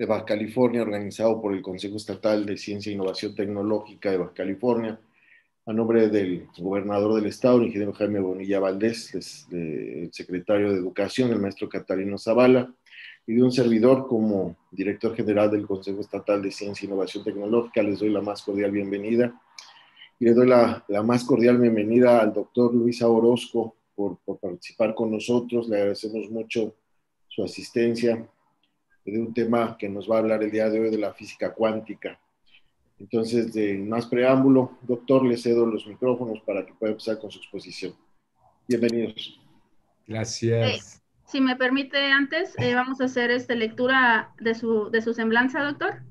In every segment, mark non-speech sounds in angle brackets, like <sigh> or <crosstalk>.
de Baja California, organizado por el Consejo Estatal de Ciencia e Innovación Tecnológica de Baja California. A nombre del gobernador del estado, el ingeniero Jaime Bonilla Valdés, el secretario de Educación, el maestro Catalino Zavala, y de un servidor como director general del Consejo Estatal de Ciencia e Innovación Tecnológica, les doy la más cordial bienvenida. Y le doy la, más cordial bienvenida al doctor Luisa Orozco por, por participar con nosotros. Le agradecemos mucho su asistencia de un tema que nos va a hablar el día de hoy de la física cuántica. Entonces, de más preámbulo, doctor, le cedo los micrófonos para que pueda empezar con su exposición. Bienvenidos. Gracias. si me permite, antes eh, vamos a hacer esta lectura de su, semblanza, doctor.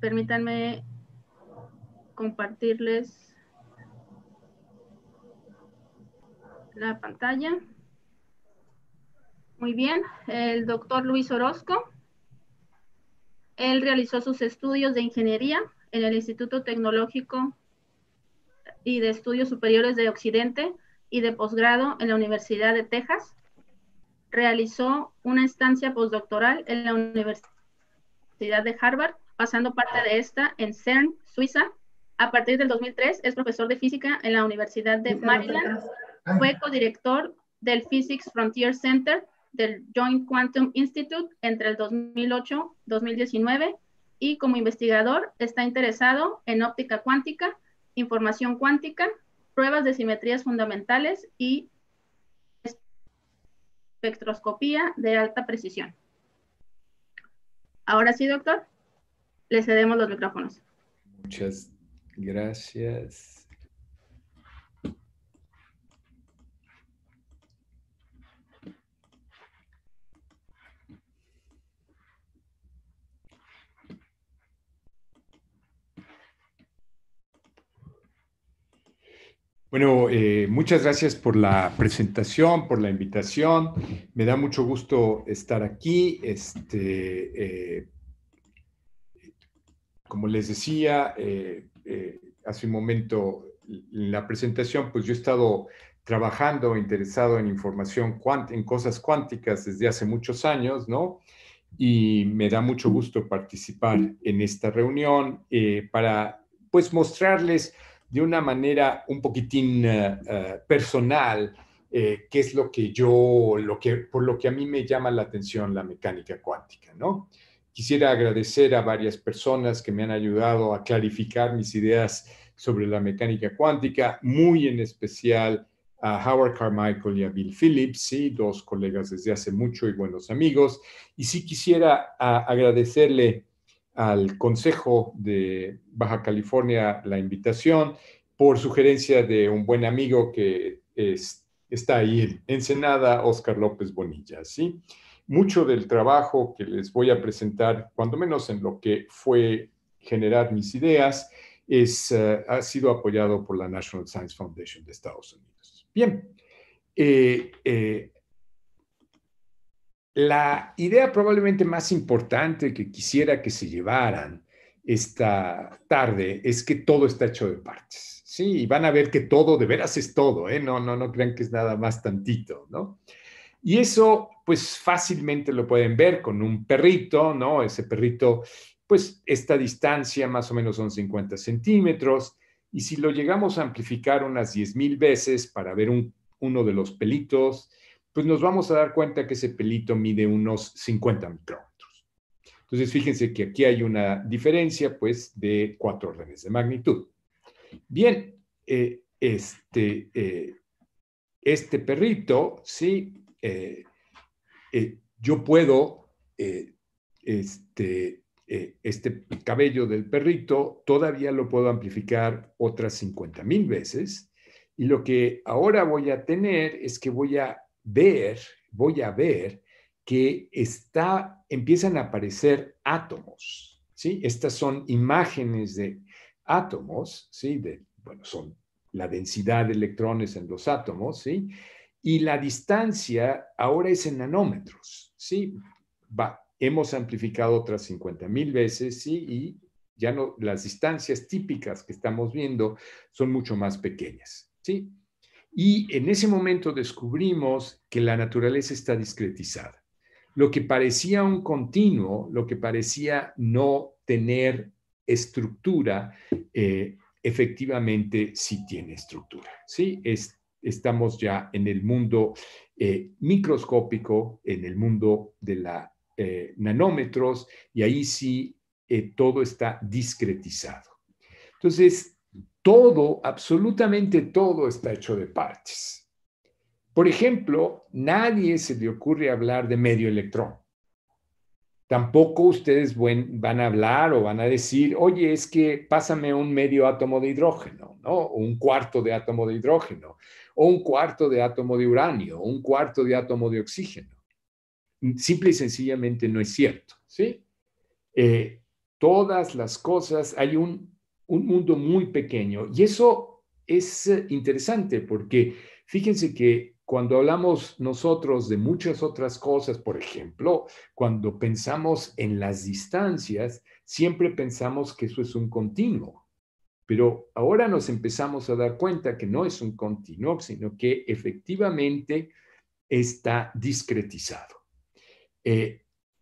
permítanme compartirles la pantalla. Muy bien, el doctor Luis Orozco. Él realizó sus estudios de ingeniería en el Instituto Tecnológico y de Estudios Superiores de Occidente y de posgrado en la Universidad de Texas. Realizó una estancia postdoctoral en la Universidad de Harvard, pasando parte de esta en CERN, Suiza. A partir del 2003 es profesor de física en la Universidad de Maryland. Fue codirector del Physics Frontier Center del Joint Quantum Institute entre el 2008-2019 y como investigador está interesado en óptica cuántica, información cuántica, pruebas de simetrías fundamentales y espectroscopía de alta precisión. Ahora sí, doctor, le cedemos los micrófonos. Muchas gracias. Bueno, eh, muchas gracias por la presentación, por la invitación. Me da mucho gusto estar aquí. Este, eh, como les decía eh, hace un momento en la presentación, pues yo he estado trabajando interesado en información, en cosas cuánticas desde hace muchos años, ¿no? Y me da mucho gusto participar en esta reunión para, pues, mostrarles de una manera un poquitín eh, eh, personal, eh, qué es lo que yo, lo que, por lo que a mí me llama la atención la mecánica cuántica, ¿no? Quisiera agradecer a varias personas que me han ayudado a clarificar mis ideas sobre la mecánica cuántica, muy en especial a Howard Carmichael y a Bill Phillips, ¿sí? dos colegas desde hace mucho y buenos amigos. Y sí quisiera agradecerle al Consejo de Baja California la invitación por sugerencia de un buen amigo que es, está ahí en Senada, Oscar López Bonilla. ¿sí? Mucho del trabajo que les voy a presentar, cuando menos en lo que fue generar mis ideas, es, eh, ha sido apoyado por la National Science Foundation de Estados Unidos. Bien, eh, eh, la idea probablemente más importante que quisiera que se llevaran esta tarde es que todo está hecho de partes. Sí, y van a ver que todo de veras es todo, ¿eh? No, no, no crean que es nada más tantito, ¿no? Y eso, pues fácilmente lo pueden ver con un perrito, ¿no? Ese perrito, pues esta distancia más o menos son 50 centímetros, y si lo llegamos a amplificar unas mil veces para ver uno de los pelitos, pues nos vamos a dar cuenta que ese pelito mide unos 50 micrómetros. Entonces, fíjense que aquí hay una diferencia, pues, de cuatro órdenes de magnitud. Bien, eh, este, eh, este perrito, sí, eh, yo puedo, este, este cabello del perrito todavía lo puedo amplificar otras 50 mil veces. Y lo que ahora voy a tener es que voy a ver, voy a ver que está, empiezan a aparecer átomos, ¿sí? Estas son imágenes de átomos, ¿sí? De, bueno, son la densidad de electrones en los átomos, ¿sí? Y la distancia ahora es en nanómetros, ¿sí? hemos amplificado otras 50.000 mil veces, ¿sí? Y ya no, las distancias típicas que estamos viendo son mucho más pequeñas, ¿sí? Y en ese momento descubrimos que la naturaleza está discretizada. Lo que parecía un continuo, lo que parecía no tener estructura, eh, efectivamente sí tiene estructura. ¿sí? Es, estamos ya en el mundo eh, microscópico, en el mundo de la eh, nanómetros, y ahí sí todo está discretizado. Entonces, todo, absolutamente todo está hecho de partes. Por ejemplo, nadie se le ocurre hablar de medio electrón. Tampoco ustedes van a hablar o van a decir, oye, es que pásame un medio átomo de hidrógeno, ¿no? O un cuarto de átomo de hidrógeno, o un cuarto de átomo de uranio, o un cuarto de átomo de oxígeno. Simple y sencillamente no es cierto, ¿sí? Eh, todas las cosas, hay un un mundo muy pequeño. Y eso es eh, interesante porque fíjense que cuando hablamos nosotros de muchas otras cosas, por ejemplo, cuando pensamos en las distancias, siempre pensamos que eso es un continuo. Pero ahora nos empezamos a dar cuenta que no es un continuo, sino que efectivamente está discretizado. Eh,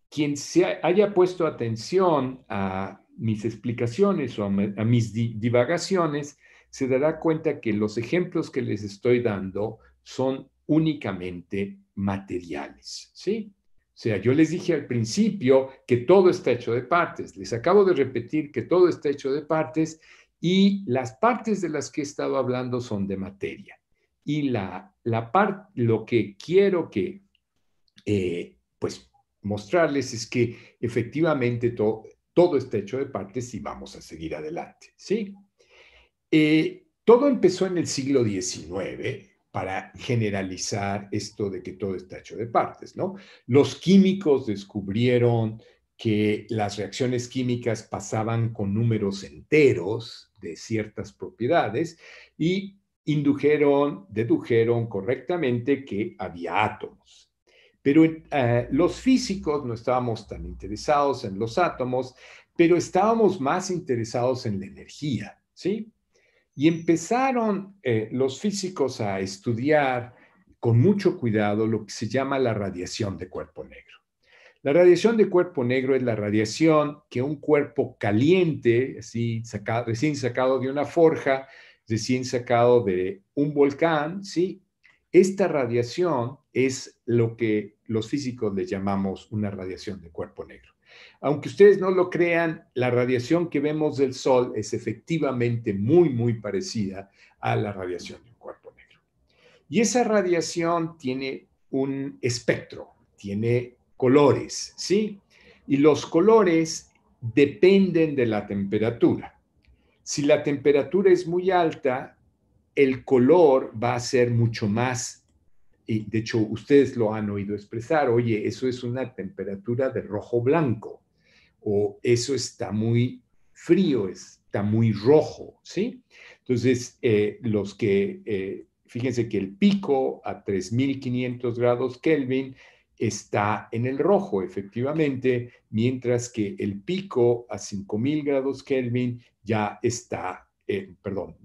quien se haya puesto atención a mis explicaciones o a, mis divagaciones, se dará cuenta que los ejemplos que les estoy dando son únicamente materiales, ¿sí? O sea, yo les dije al principio que todo está hecho de partes, les acabo de repetir que todo está hecho de partes y las partes de las que he estado hablando son de materia. Y la, la lo que quiero que, eh, pues, mostrarles es que efectivamente todo todo está hecho de partes y vamos a seguir adelante, ¿sí? Eh, todo empezó en el siglo XIX para generalizar esto de que todo está hecho de partes, ¿no? Los químicos descubrieron que las reacciones químicas pasaban con números enteros de ciertas propiedades y indujeron, dedujeron correctamente que había átomos. Pero eh, los físicos no estábamos tan interesados en los átomos, pero estábamos más interesados en la energía, ¿sí? Y empezaron eh, los físicos a estudiar con mucho cuidado lo que se llama la radiación de cuerpo negro. La radiación de cuerpo negro es la radiación que un cuerpo caliente, así recién sacado de una forja, recién sacado de un volcán, ¿sí? Esta radiación es lo que los físicos le llamamos una radiación de cuerpo negro. Aunque ustedes no lo crean, la radiación que vemos del Sol es efectivamente muy, muy parecida a la radiación de un cuerpo negro. Y esa radiación tiene un espectro, tiene colores, ¿sí? Y los colores dependen de la temperatura. Si la temperatura es muy alta, el color va a ser mucho más y de hecho ustedes lo han oído expresar, oye, eso es una temperatura de rojo blanco, o eso está muy frío, está muy rojo, ¿sí? Entonces, eh, los que, eh, fíjense que el pico a 3.500 grados Kelvin está en el rojo, efectivamente, mientras que el pico a 5.000 grados Kelvin ya está perdón,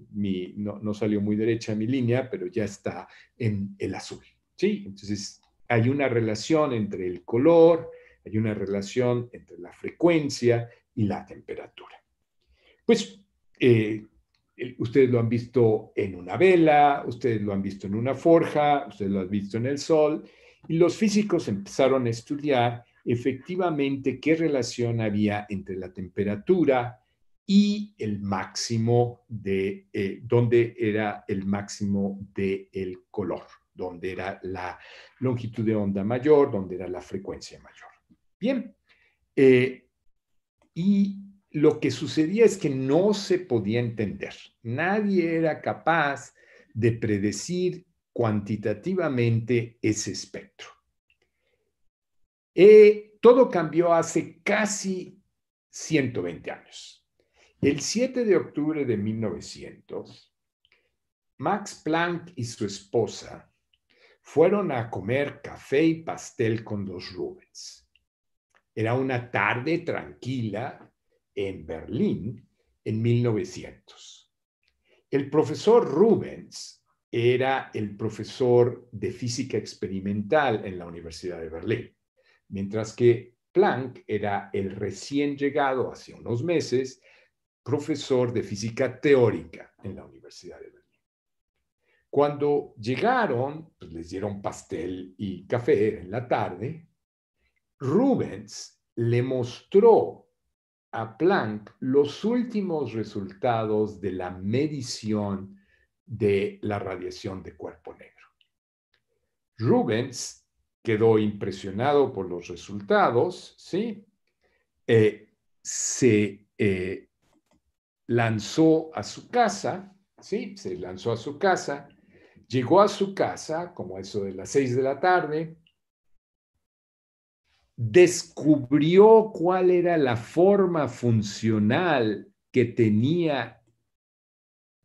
no, salió muy derecha mi línea, pero ya está en el azul. ¿sí? Entonces, hay una relación entre el color, hay una relación entre la frecuencia y la temperatura. Pues eh, ustedes lo han visto en una vela, ustedes lo han visto en una forja, ustedes lo han visto en el sol, y los físicos empezaron a estudiar efectivamente qué relación había entre la temperatura y el máximo de, eh, dónde era el máximo del el color donde era la longitud de onda mayor, donde era la frecuencia mayor. Bien, eh, y lo que sucedía es que no se podía entender. Nadie era capaz de predecir cuantitativamente ese espectro. Eh, todo cambió hace casi 120 años. El 7 de octubre de 1900, Max Planck y su esposa fueron a comer café y pastel con los Rubens. Era una tarde tranquila en Berlín en 1900. El profesor Rubens era el profesor de física experimental en la Universidad de Berlín, mientras que Planck era el recién llegado, hace unos meses, profesor de física teórica en la Universidad de Berlín. Cuando llegaron, pues, les dieron pastel y café en la tarde, Rubens le mostró a Planck los últimos resultados de la medición de la radiación de cuerpo negro. Rubens quedó impresionado por los resultados, ¿sí? Eh, se eh, lanzó a su casa, ¿sí? Se lanzó a su casa Llegó a su casa, como eso de las seis de la tarde, descubrió cuál era la forma funcional que tenía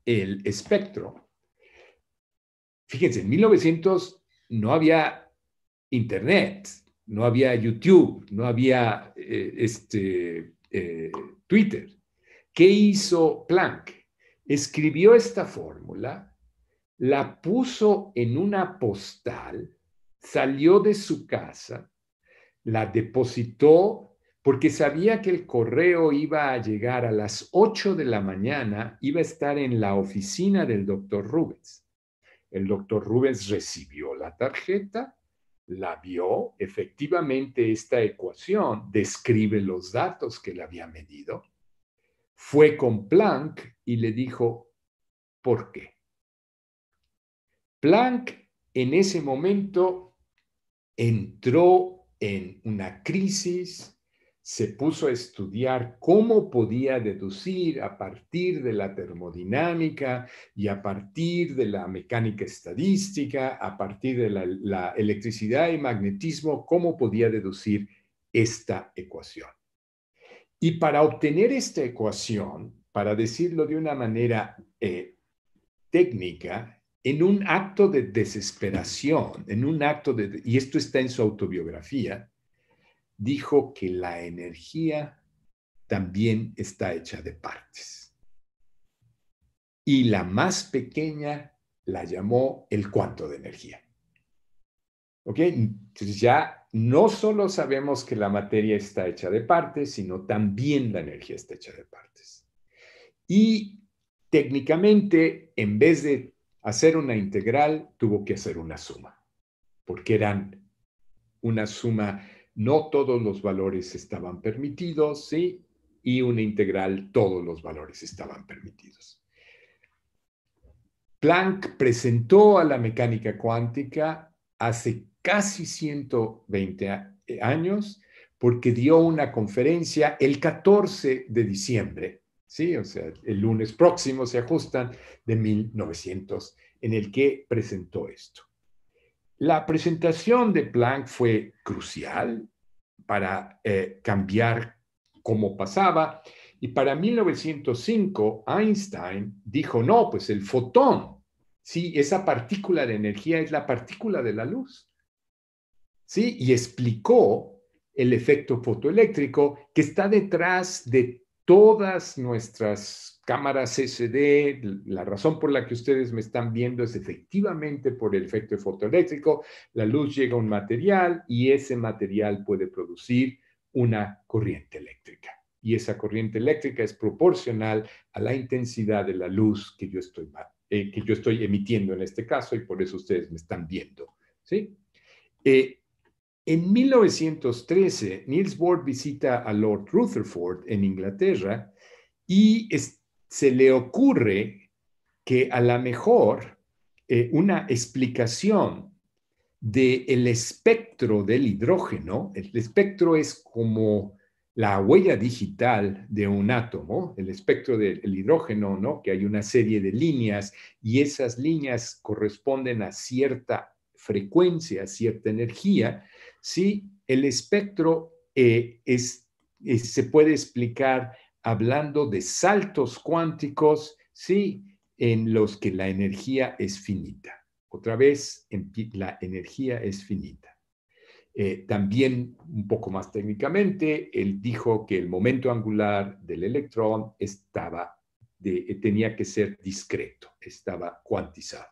el espectro. Fíjense, en 1900 no había internet, no había YouTube, no había eh, este, eh, Twitter. ¿Qué hizo Planck? Escribió esta fórmula la puso en una postal, salió de su casa, la depositó porque sabía que el correo iba a llegar a las 8 de la mañana, iba a estar en la oficina del doctor Rubens. El doctor Rubens recibió la tarjeta, la vio, efectivamente esta ecuación describe los datos que le había medido, fue con Planck y le dijo, ¿por qué? Planck en ese momento entró en una crisis, se puso a estudiar cómo podía deducir a partir de la termodinámica y a partir de la mecánica estadística, a partir de la, electricidad y magnetismo, cómo podía deducir esta ecuación. Y para obtener esta ecuación, para decirlo de una manera eh, técnica, en un acto de desesperación, en un acto de, y esto está en su autobiografía, dijo que la energía también está hecha de partes. Y la más pequeña la llamó el cuanto de energía. ¿Ok? Entonces ya no solo sabemos que la materia está hecha de partes, sino también la energía está hecha de partes. Y técnicamente, en vez de hacer una integral tuvo que hacer una suma, porque eran una suma, no todos los valores estaban permitidos, ¿sí? Y una integral, todos los valores estaban permitidos. Planck presentó a la mecánica cuántica hace casi 120 años porque dio una conferencia el 14 de diciembre o sea, el lunes próximo se ajustan de 1900, en el que presentó esto. La presentación de Planck fue crucial para eh, cambiar cómo pasaba y para 1905 Einstein dijo, no, pues el fotón, sí, esa partícula de energía es la partícula de la luz. Sí, y explicó el efecto fotoeléctrico que está detrás de todas nuestras cámaras SD, la razón por la que ustedes me están viendo es efectivamente por el efecto fotoeléctrico, la luz llega a un material y ese material puede producir una corriente eléctrica. Y esa corriente eléctrica es proporcional a la intensidad de la luz que yo estoy, eh, que yo estoy emitiendo en este caso y por eso ustedes me están viendo. ¿sí? Eh, en 1913, Niels Bohr visita a Lord Rutherford en Inglaterra y se le ocurre que a lo mejor eh, una explicación del espectro del hidrógeno, el espectro es como la huella digital de un átomo, el espectro del hidrógeno, ¿no? Que hay una serie de líneas y esas líneas corresponden a cierta frecuencia, a cierta energía, Sí, el espectro eh, eh, se puede explicar hablando de saltos cuánticos, sí, en los que la energía es finita. Otra vez, en, la energía es finita. Eh, también, un poco más técnicamente, él dijo que el momento angular del electrón estaba tenía que ser discreto, estaba cuantizado.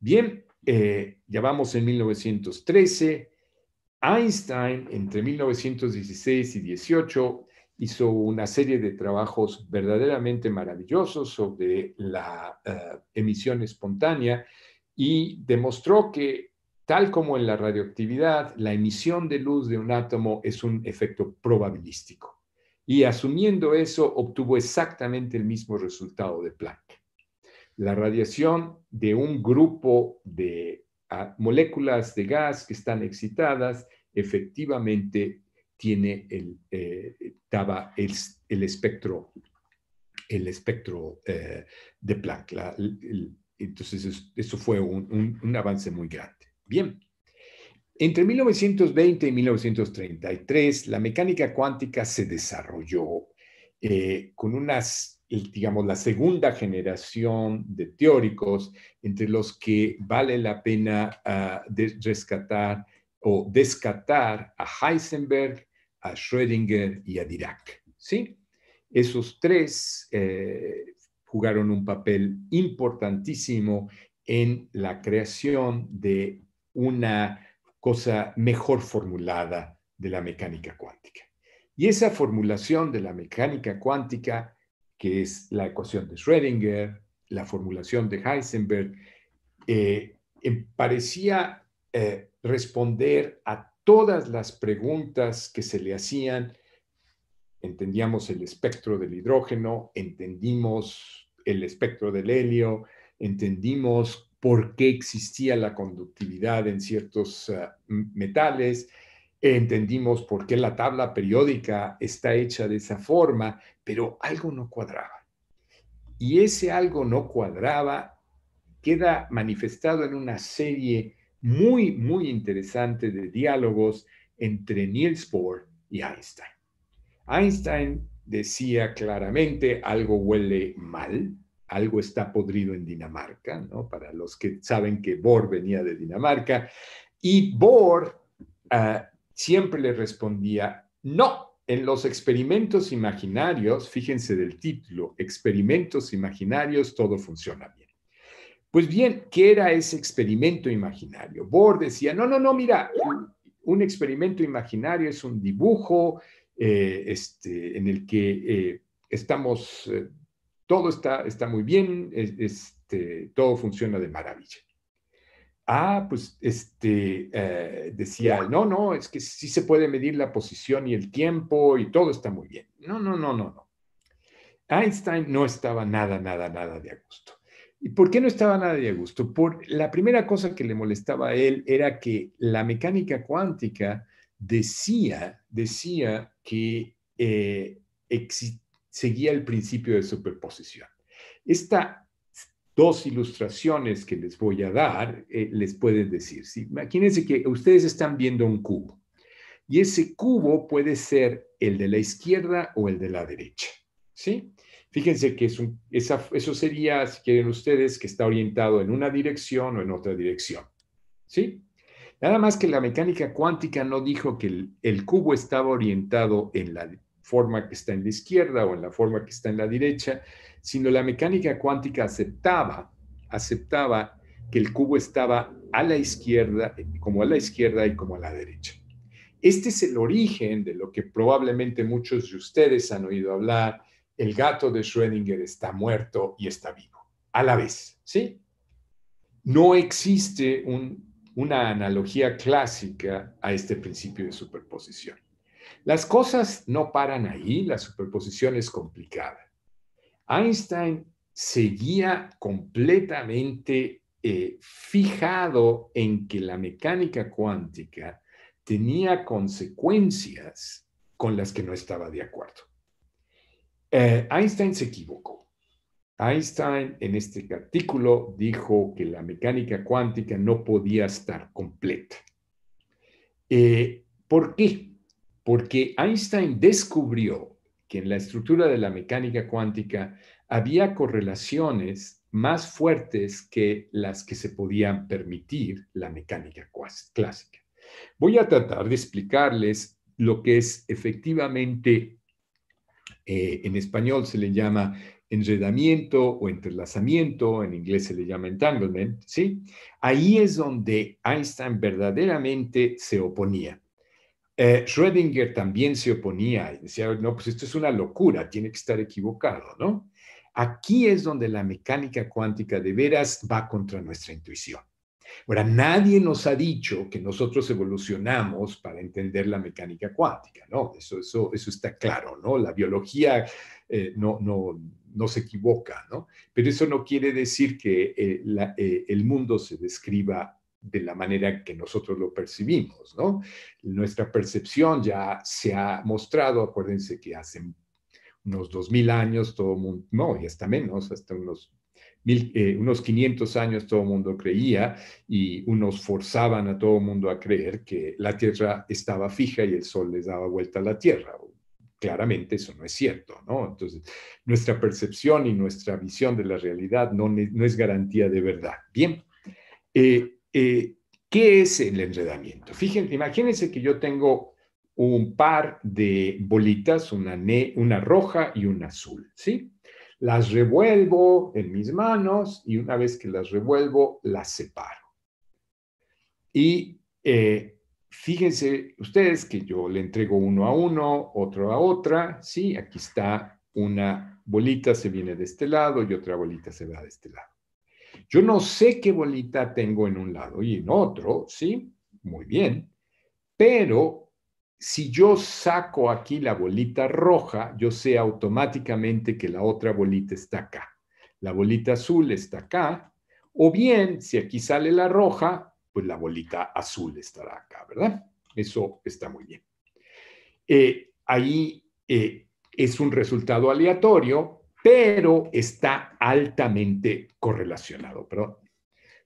Bien, ya vamos en 1913, Einstein, entre 1916 y 18, hizo una serie de trabajos verdaderamente maravillosos sobre la eh, emisión espontánea y demostró que, tal como en la radioactividad, la emisión de luz de un átomo es un efecto probabilístico. Y asumiendo eso, obtuvo exactamente el mismo resultado de Planck. La radiación de un grupo de ah, moléculas de gas que están excitadas efectivamente tiene el, eh, daba el, espectro, el espectro eh, de Planck. entonces, eso fue un, avance muy grande. Bien. Entre 1920 y 1933, la mecánica cuántica se desarrolló eh, con unas, digamos, la segunda generación de teóricos, entre los que vale la pena ah, rescatar o descartar a Heisenberg, a Schrödinger y a Dirac. ¿sí? Esos tres eh, jugaron un papel importantísimo en la creación de una cosa mejor formulada de la mecánica cuántica. Y esa formulación de la mecánica cuántica, que es la ecuación de Schrödinger, la formulación de Heisenberg, eh, em, parecía eh, responder a todas las preguntas que se le hacían. Entendíamos el espectro del hidrógeno, entendimos el espectro del helio, entendimos por qué existía la conductividad en ciertos eh, metales, entendimos por qué la tabla periódica está hecha de esa forma, pero algo no cuadraba. Y ese algo no cuadraba queda manifestado en una serie muy, muy interesante de diálogos entre Niels Bohr y Einstein. Einstein decía claramente, algo huele mal, algo está podrido en Dinamarca, Para los que saben que Bohr venía de Dinamarca, y Bohr ah, siempre le respondía, no, en los experimentos imaginarios, fíjense del título, experimentos imaginarios, todo funciona bien. Pues bien, ¿qué era ese experimento imaginario? Bohr decía, no, no, no, mira, un experimento imaginario es un dibujo eh, este, en el que eh, estamos, eh, todo está, está, muy bien, este, todo funciona de maravilla. Ah, pues este, decía, no, no, es que sí se puede medir la posición y el tiempo y todo está muy bien. No, no, no, no, no. Einstein no estaba nada, nada, nada de agosto. ¿Y por qué no estaba nadie a gusto? Por la primera cosa que le molestaba a él era que la mecánica cuántica decía, decía que eh, seguía el principio de superposición. Estas dos ilustraciones que les voy a dar eh, les pueden decir, ¿sí? imagínense que ustedes están viendo un cubo y ese cubo puede ser el de la izquierda o el de la derecha, ¿sí? Fíjense que es eso sería, si quieren ustedes, que está orientado en una dirección o en otra dirección. ¿Sí? Nada más que la mecánica cuántica no dijo que el, cubo estaba orientado en la forma que está en la izquierda o en la forma que está en la derecha, sino la mecánica cuántica aceptaba que el cubo estaba a la izquierda, como a la izquierda y como a la derecha. Este es el origen de lo que probablemente muchos de ustedes han oído hablar, el gato de Schrödinger está muerto y está vivo, a la vez, ¿sí? No existe una analogía clásica a este principio de superposición. Las cosas no paran ahí, la superposición es complicada. Einstein seguía completamente eh, fijado en que la mecánica cuántica tenía consecuencias con las que no estaba de acuerdo. Eh, Einstein se equivocó. Einstein en este artículo dijo que la mecánica cuántica no podía estar completa. Eh, ¿Por qué? Porque Einstein descubrió que en la estructura de la mecánica cuántica había correlaciones más fuertes que las que se podían permitir la mecánica clásica. Voy a tratar de explicarles lo que es efectivamente eh, en español se le llama enredamiento o entrelazamiento, en inglés se le llama entanglement, ¿sí? Ahí es donde Einstein verdaderamente se oponía. Eh, Schrödinger también se oponía y decía, no, pues esto es una locura, tiene que estar equivocado, ¿no? Aquí es donde la mecánica cuántica de veras va contra nuestra intuición. Ahora, nadie nos ha dicho que nosotros evolucionamos para entender la mecánica cuántica, ¿no? Eso, eso, eso está claro, ¿no? La biología eh, no, no, se equivoca, ¿no? Pero eso no quiere decir que eh, eh, el mundo se describa de la manera que nosotros lo percibimos, ¿no? Nuestra percepción ya se ha mostrado, acuérdense que hace unos 2000 años todo mundo, no, y hasta menos, hasta unos eh, unos 500 años todo el mundo creía y unos forzaban a todo el mundo a creer que la Tierra estaba fija y el Sol les daba vuelta a la Tierra. Claramente eso no es cierto, ¿no? Entonces, nuestra percepción y nuestra visión de la realidad no, no es garantía de verdad. Bien, eh, eh, ¿qué es el enredamiento? Fíjense, imagínense que yo tengo un par de bolitas, una, una roja y una azul, ¿sí? Las revuelvo en mis manos y una vez que las revuelvo, las separo. Y eh, fíjense ustedes que yo le entrego uno a uno, otro a otra. Sí, aquí está una bolita se viene de este lado y otra bolita se va de este lado. Yo no sé qué bolita tengo en un lado y en otro, ¿sí? Muy bien. Pero si yo saco aquí la bolita roja, yo sé automáticamente que la otra bolita está acá. La bolita azul está acá. O bien, si aquí sale la roja, pues la bolita azul estará acá, ¿verdad? Eso está muy bien. Eh, ahí eh, es un resultado aleatorio, pero está altamente correlacionado, perdón.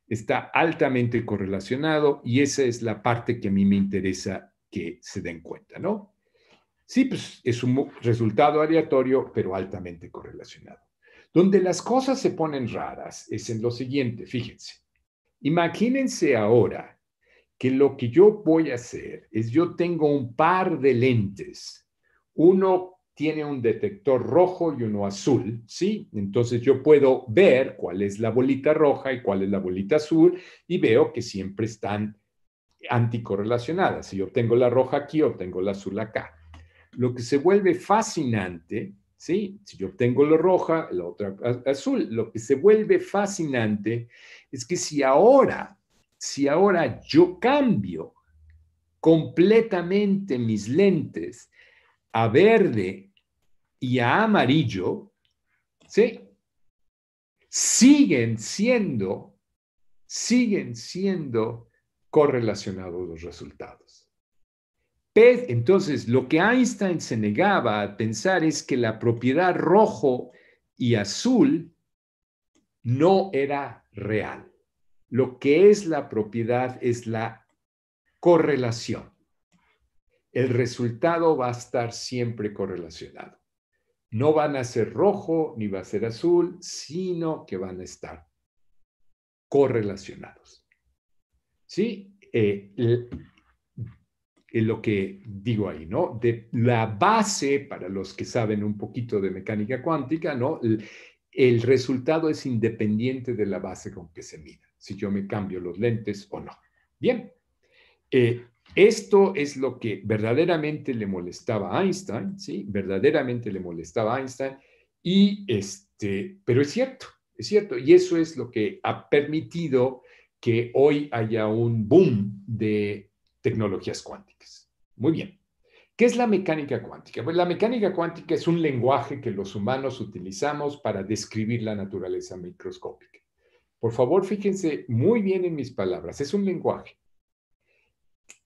Está altamente correlacionado y esa es la parte que a mí me interesa que se den cuenta, ¿no? Sí, pues es un resultado aleatorio, pero altamente correlacionado. Donde las cosas se ponen raras es en lo siguiente, fíjense. Imagínense ahora que lo que yo voy a hacer es yo tengo un par de lentes. Uno tiene un detector rojo y uno azul, ¿sí? Entonces yo puedo ver cuál es la bolita roja y cuál es la bolita azul y veo que siempre están anticorrelacionadas. Si yo obtengo la roja aquí, obtengo la azul acá. Lo que se vuelve fascinante, ¿sí? Si yo obtengo la roja, la otra azul, lo que se vuelve fascinante es que si ahora, si ahora yo cambio completamente mis lentes a verde y a amarillo, ¿sí? Siguen siendo, siguen siendo correlacionados los resultados. Entonces, lo que Einstein se negaba a pensar es que la propiedad rojo y azul no era real. Lo que es la propiedad es la correlación. El resultado va a estar siempre correlacionado. No van a ser rojo ni va a ser azul, sino que van a estar correlacionados. ¿sí? Eh, lo que digo ahí, ¿no? De la base, para los que saben un poquito de mecánica cuántica, ¿no? El, resultado es independiente de la base con que se mida, si yo me cambio los lentes o no. Bien, eh, esto es lo que verdaderamente le molestaba a Einstein, ¿sí? Verdaderamente le molestaba a Einstein, y este, pero es cierto, es cierto, y eso es lo que ha permitido que hoy haya un boom de tecnologías cuánticas. Muy bien. ¿Qué es la mecánica cuántica? Pues la mecánica cuántica es un lenguaje que los humanos utilizamos para describir la naturaleza microscópica. Por favor, fíjense muy bien en mis palabras. Es un lenguaje.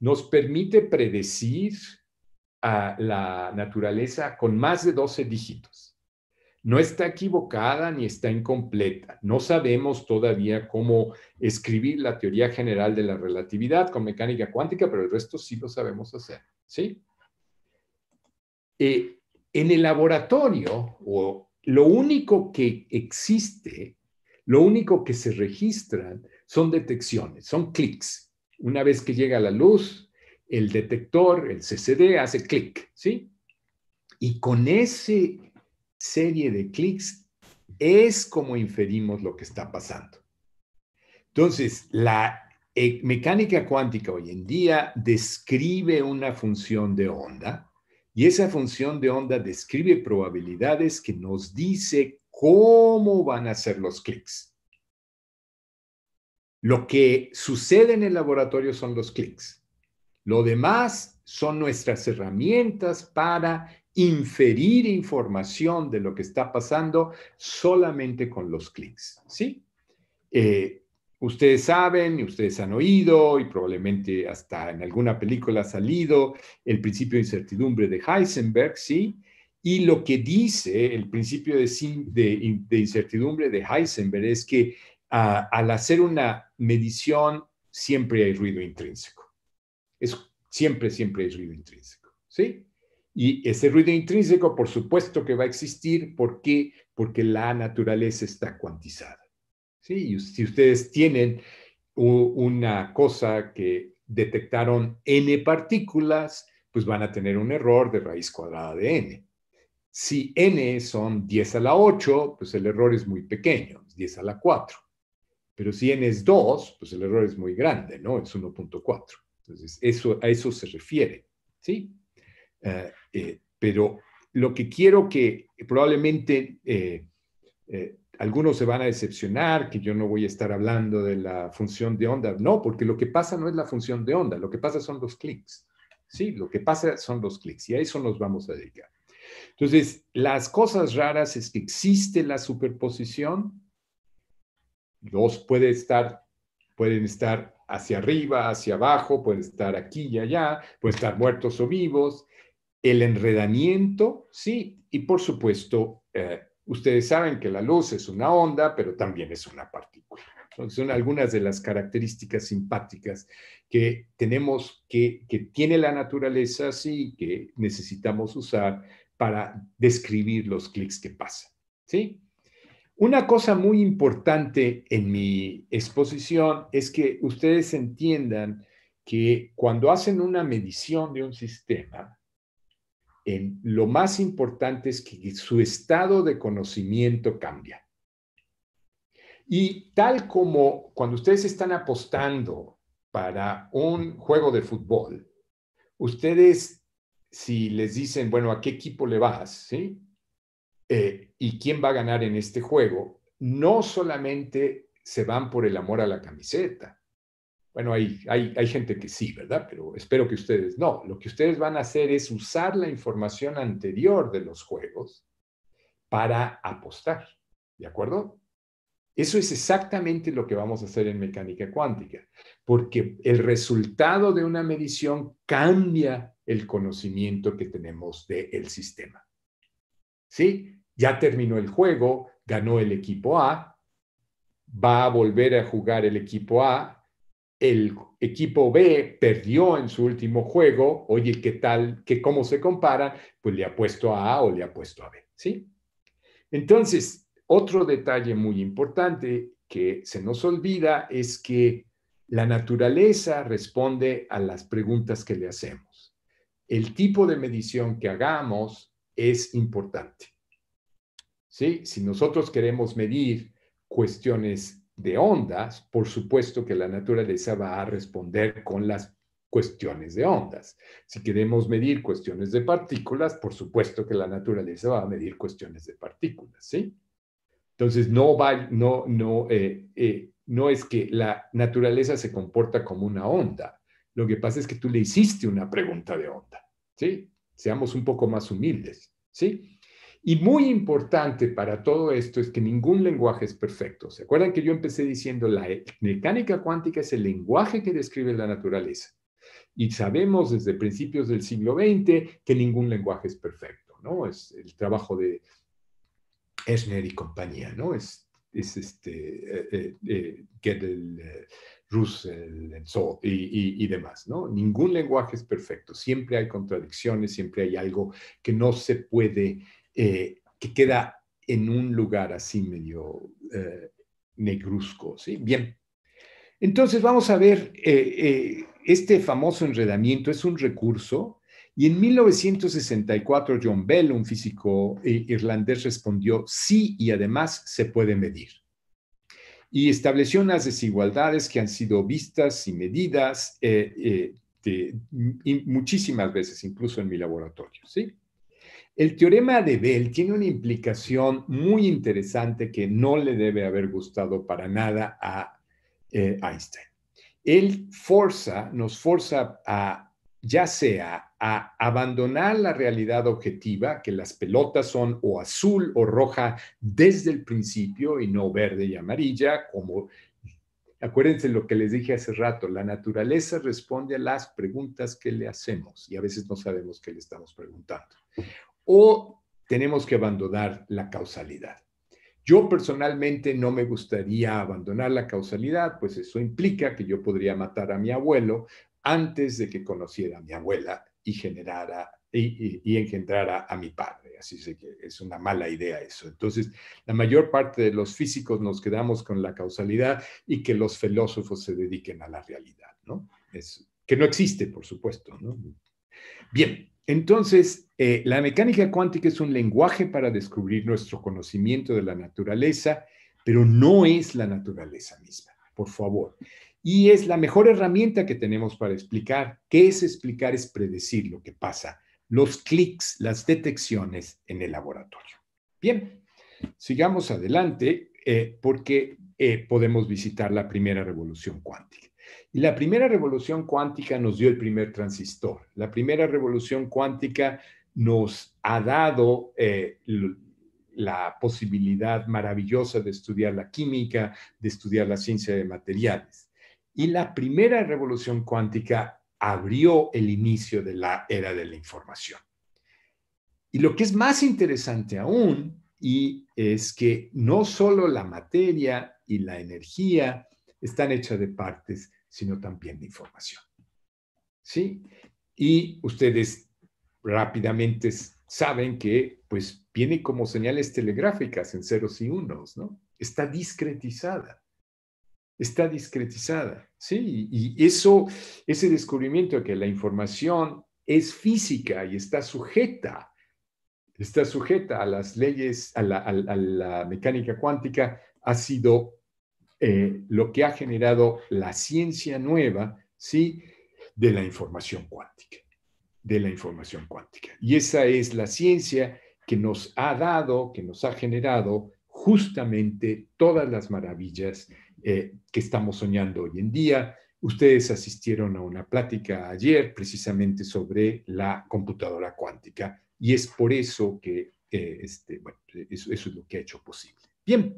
Nos permite predecir a la naturaleza con más de 12 dígitos no está equivocada ni está incompleta. No sabemos todavía cómo escribir la teoría general de la relatividad con mecánica cuántica, pero el resto sí lo sabemos hacer. ¿sí? Eh, en el laboratorio, o lo único que existe, lo único que se registra son detecciones, son clics. Una vez que llega la luz, el detector, el CCD, hace clic, ¿sí? Y con ese serie de clics es como inferimos lo que está pasando. Entonces, la eh, mecánica cuántica hoy en día describe una función de onda y esa función de onda describe probabilidades que nos dice cómo van a ser los clics. Lo que sucede en el laboratorio son los clics. Lo demás son nuestras herramientas para inferir información de lo que está pasando solamente con los clics, ¿sí? Eh, ustedes saben ustedes han oído y probablemente hasta en alguna película ha salido el principio de incertidumbre de Heisenberg, ¿sí? Y lo que dice el principio de, incertidumbre de Heisenberg es que al hacer una medición siempre hay ruido intrínseco. Es, siempre, siempre hay ruido intrínseco, ¿sí? Y ese ruido intrínseco, por supuesto que va a existir. ¿Por qué? Porque la naturaleza está cuantizada. ¿sí? si ustedes tienen una cosa que detectaron n partículas, pues van a tener un error de raíz cuadrada de n. Si n son 10 a la 8, pues el error es muy pequeño, es 10 a la 4. Pero si n es 2, pues el error es muy grande, ¿no? Es 1.4. Entonces, eso, a eso se refiere, ¿sí? Eh, eh, pero lo que quiero que probablemente eh, algunos se van a decepcionar, que yo no voy a estar hablando de la función de onda. No, porque lo que pasa no es la función de onda, lo que pasa son los clics. Sí, lo que pasa son los clics y a eso nos vamos a dedicar. Entonces, las cosas raras es que existe la superposición. Dos puede estar, pueden estar hacia arriba, hacia abajo, pueden estar aquí y allá, pueden estar muertos o vivos el enredamiento, sí, y por supuesto, eh, ustedes saben que la luz es una onda, pero también es una partícula. son algunas de las características simpáticas que tenemos, que, que tiene la naturaleza, sí, que necesitamos usar para describir los clics que pasan, ¿sí? Una cosa muy importante en mi exposición es que ustedes entiendan que cuando hacen una medición de un sistema, lo más importante es que su estado de conocimiento cambia. Y tal como cuando ustedes están apostando para un juego de fútbol, ustedes, si les dicen, bueno, ¿a qué equipo le vas? ¿Sí? Eh, ¿Y quién va a ganar en este juego? No solamente se van por el amor a la camiseta, bueno, hay, gente que sí, ¿verdad? Pero espero que ustedes no. Lo que ustedes van a hacer es usar la información anterior de los juegos para apostar, ¿de acuerdo? Eso es exactamente lo que vamos a hacer en mecánica cuántica, porque el resultado de una medición cambia el conocimiento que tenemos del sistema. ¿Sí? Ya terminó el juego, ganó el equipo A, va a volver a jugar el equipo A el equipo B perdió en su último juego, oye, ¿qué tal? ¿Qué, ¿Cómo se compara? Pues le ha puesto a A o le ha puesto a B, ¿sí? Entonces, otro detalle muy importante que se nos olvida es que la naturaleza responde a las preguntas que le hacemos. El tipo de medición que hagamos es importante. ¿Sí? Si nosotros queremos medir cuestiones de ondas, por supuesto que la naturaleza va a responder con las cuestiones de ondas. Si queremos medir cuestiones de partículas, por supuesto que la naturaleza va a medir cuestiones de partículas, ¿sí? Entonces, no, eh, eh, no, es que la naturaleza se comporta como una onda. Lo que pasa es que tú le hiciste una pregunta de onda, ¿sí? Seamos un poco más humildes, ¿sí? Y muy importante para todo esto es que ningún lenguaje es perfecto. ¿Se acuerdan que yo empecé diciendo la e-, mecánica cuántica es el lenguaje que describe la naturaleza? Y sabemos desde principios del siglo XX que ningún lenguaje es perfecto, ¿no? Es el trabajo de Esner y compañía, ¿no? Es, es este, eh, eh, eh, eh y, y, demás, ¿no? Ningún lenguaje es perfecto, siempre hay contradicciones, siempre hay algo que no se puede eh, que queda en un lugar así medio eh, negruzco, ¿sí? Bien. Entonces vamos a ver, eh, este famoso enredamiento es un recurso y en 1964 John Bell, un físico irlandés, respondió sí y además se puede medir. Y estableció unas desigualdades que han sido vistas y medidas mm, muchísimas veces, incluso en mi laboratorio. ¿sí? El teorema de Bell tiene una implicación muy interesante que no le debe haber gustado para nada a eh, Einstein. Él forza, nos forza a, ya sea a abandonar la realidad objetiva, que las pelotas son o azul o roja desde el principio y no verde y amarilla, como Acuérdense lo que les dije hace rato, la naturaleza responde a las preguntas que le hacemos y a veces no sabemos qué le estamos preguntando o tenemos que abandonar la causalidad. Yo personalmente no me gustaría abandonar la causalidad, pues eso implica que yo podría matar a mi abuelo antes de que conociera a mi abuela y generara y, engendrara a mi padre. Así que es una mala idea eso. Entonces, la mayor parte de los físicos nos quedamos con la causalidad y que los filósofos se dediquen a la realidad, ¿no? Es, que no existe, por supuesto, ¿no? Bien, entonces, eh, la mecánica cuántica es un lenguaje para descubrir nuestro conocimiento de la naturaleza, pero no es la naturaleza misma, por favor. Y es la mejor herramienta que tenemos para explicar. ¿Qué es explicar? Es predecir lo que pasa, los clics, las detecciones en el laboratorio. Bien, sigamos adelante eh, porque eh, podemos visitar la primera revolución cuántica. Y la primera revolución cuántica nos dio el primer transistor. La primera revolución cuántica nos ha dado eh, la posibilidad maravillosa de estudiar la química, de estudiar la ciencia de materiales. Y la primera revolución cuántica abrió el inicio de la era de la información. Y lo que es más interesante aún y es que no solo la materia y la energía están hechas de partes, sino también de información. ¿Sí? Y ustedes rápidamente saben que pues viene como señales telegráficas en ceros y unos, ¿no? Está discretizada. Está discretizada, ¿sí? Y eso, ese descubrimiento de que la información es física y está sujeta, está sujeta a las leyes, a la, a la mecánica cuántica, ha sido eh, lo que ha generado la ciencia nueva, ¿sí? De la información cuántica, de la información cuántica. Y esa es la ciencia que nos ha dado, que nos ha generado justamente todas las maravillas eh, que estamos soñando hoy en día. Ustedes asistieron a una plática ayer precisamente sobre la computadora cuántica y es por eso que este, bueno, eso, es lo que ha hecho posible. Bien,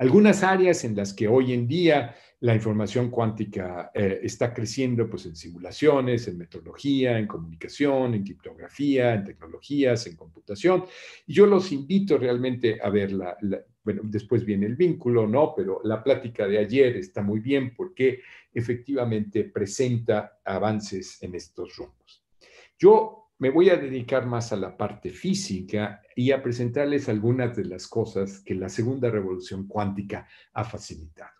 algunas áreas en las que hoy en día la información cuántica eh, está creciendo, pues en simulaciones, en metodología, en comunicación, en criptografía, en tecnologías, en computación. Y yo los invito realmente a verla. bueno, después viene el vínculo, ¿no? Pero la plática de ayer está muy bien porque efectivamente presenta avances en estos rumbos. Yo me voy a dedicar más a la parte física y a presentarles algunas de las cosas que la segunda revolución cuántica ha facilitado.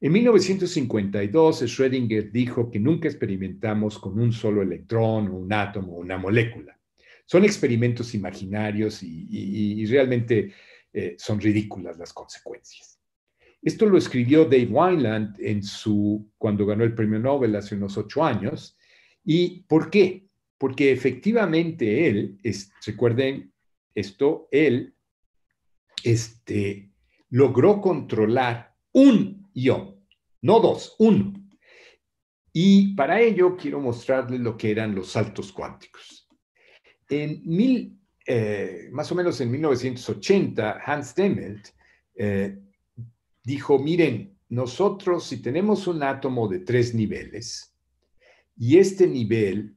En 1952, Schrödinger dijo que nunca experimentamos con un solo electrón un átomo o una molécula. Son experimentos imaginarios y, realmente eh, son ridículas las consecuencias. Esto lo escribió Dave Wineland en su, cuando ganó el premio Nobel hace unos ocho años. ¿Y por qué? porque efectivamente él, recuerden esto, él este, logró controlar un ion, no dos, uno. Y para ello quiero mostrarles lo que eran los saltos cuánticos. En mil, eh, más o menos en 1980, Hans Demelt eh, dijo, miren, nosotros si tenemos un átomo de tres niveles y este nivel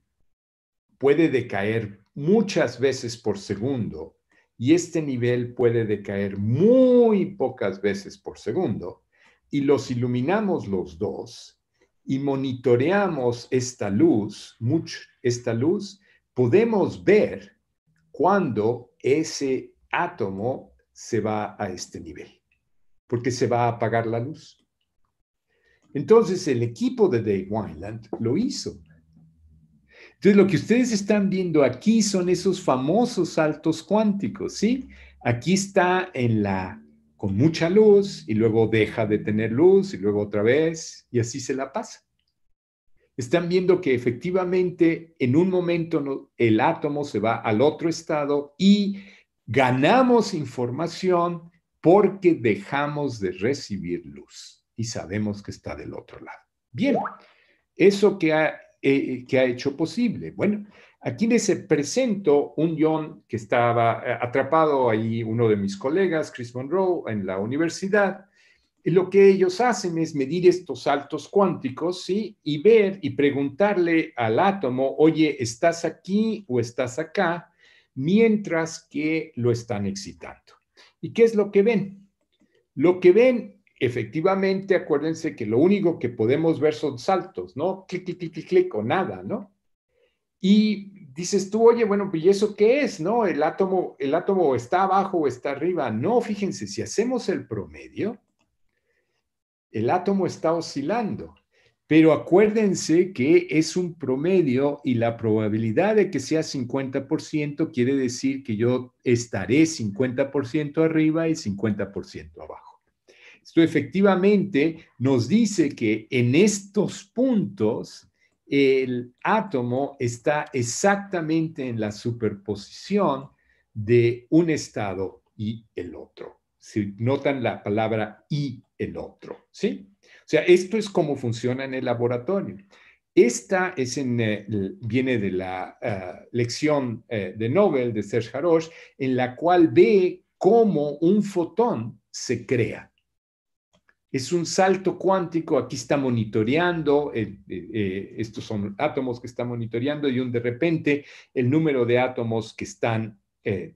puede decaer muchas veces por segundo y este nivel puede decaer muy pocas veces por segundo y los iluminamos los dos y monitoreamos esta luz, mucho, esta luz, podemos ver cuando ese átomo se va a este nivel, porque se va a apagar la luz. Entonces el equipo de Dave Wineland lo hizo entonces, lo que ustedes están viendo aquí son esos famosos saltos cuánticos, ¿sí? Aquí está en la con mucha luz y luego deja de tener luz y luego otra vez y así se la pasa. Están viendo que efectivamente en un momento el átomo se va al otro estado y ganamos información porque dejamos de recibir luz y sabemos que está del otro lado. Bien, eso que ha eh, que ha hecho posible. Bueno, aquí les presento un ion que estaba eh, atrapado ahí, uno de mis colegas, Chris Monroe, en la universidad. lo que ellos hacen es medir estos saltos cuánticos, ¿sí? Y ver y preguntarle al átomo, oye, ¿estás aquí o estás acá? Mientras que lo están excitando. ¿Y qué es lo que ven? Lo que ven efectivamente, acuérdense que lo único que podemos ver son saltos, ¿no? Clic, clic, clic, clic, o nada, ¿no? Y dices tú, oye, bueno, ¿y eso qué es, no? El átomo, el átomo está abajo o está arriba. No, fíjense, si hacemos el promedio, el átomo está oscilando. Pero acuérdense que es un promedio y la probabilidad de que sea 50% quiere decir que yo estaré 50% arriba y 50% abajo. Esto efectivamente nos dice que en estos puntos el átomo está exactamente en la superposición de un estado y el otro. Si notan la palabra y el otro, ¿sí? O sea, esto es cómo funciona en el laboratorio. Esta es en, eh, viene de la ah, lección eh, de Nobel de Serge Haroche, en la cual ve cómo un fotón se crea es un salto cuántico, aquí está monitoreando, eh, eh, eh, estos son átomos que está monitoreando y de repente el número de átomos que están,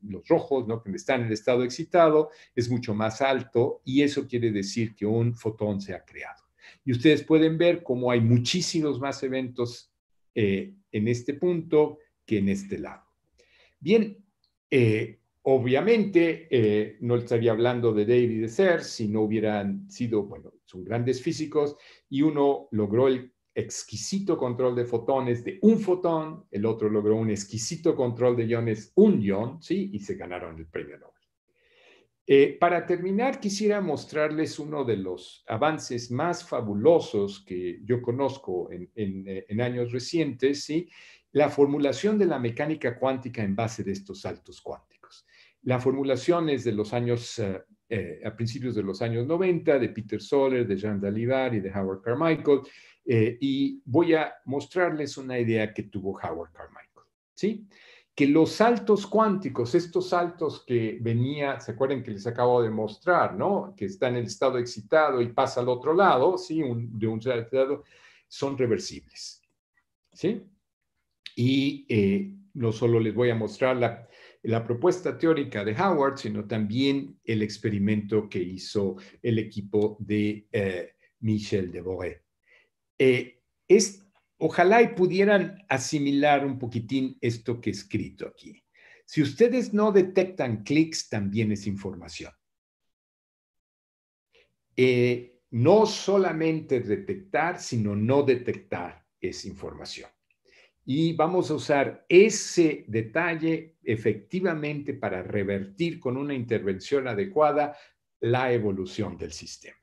los rojos, que están en el estado excitado, es mucho más alto y eso quiere decir que un fotón se ha creado. Y ustedes pueden ver cómo hay muchísimos más eventos en este punto que en este lado. Bien, eh, Obviamente, eh, no estaría hablando de David de Ser si no hubieran sido, bueno, son grandes físicos y uno logró el exquisito control de fotones de un fotón, el otro logró un exquisito control de iones, un ion, ¿sí? Y se ganaron el premio Nobel. Eh, para terminar, quisiera mostrarles uno de los avances más fabulosos que yo conozco eh, en, años recientes, ¿sí? La formulación de la mecánica cuántica en base de estos saltos cuánticos. La formulación es de los años, eh, eh, a principios de los años 90, de Peter Soler de Jean dalivari y de Howard Carmichael, eh, y voy a mostrarles una idea que tuvo Howard Carmichael, ¿sí? Que los saltos cuánticos, estos saltos que venía, ¿se acuerdan que les acabo de mostrar, no? Que está en el estado excitado y pasa al otro lado, ¿sí? de un son reversibles, ¿sí? Y no solo les voy a mostrar la, la propuesta teórica de Howard, sino también el experimento que hizo el equipo de eh, Michel de Eh, es, ojalá y pudieran asimilar un poquitín esto que he escrito aquí. Si ustedes no detectan clics, también es información. Eh, no solamente detectar, sino no detectar es información y vamos a usar ese detalle efectivamente para revertir con una intervención adecuada la evolución del sistema.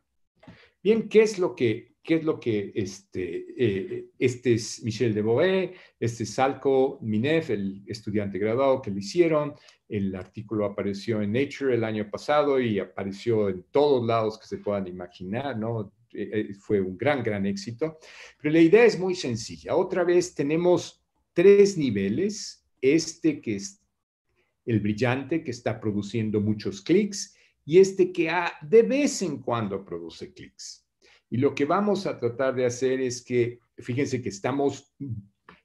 Bien, ¿qué es lo que, qué es lo que este, eh, este es Michel de Boé, este es Salco Minef, el estudiante graduado que lo hicieron, el artículo apareció en Nature el año pasado y apareció en todos lados que se puedan imaginar, ¿no? Eh, eh, fue un gran, gran éxito. Pero la idea es muy sencilla. Otra vez tenemos tres niveles. Este que es el brillante, que está produciendo muchos clics, y este que ha, de vez en cuando produce clics. Y lo que vamos a tratar de hacer es que, fíjense que estamos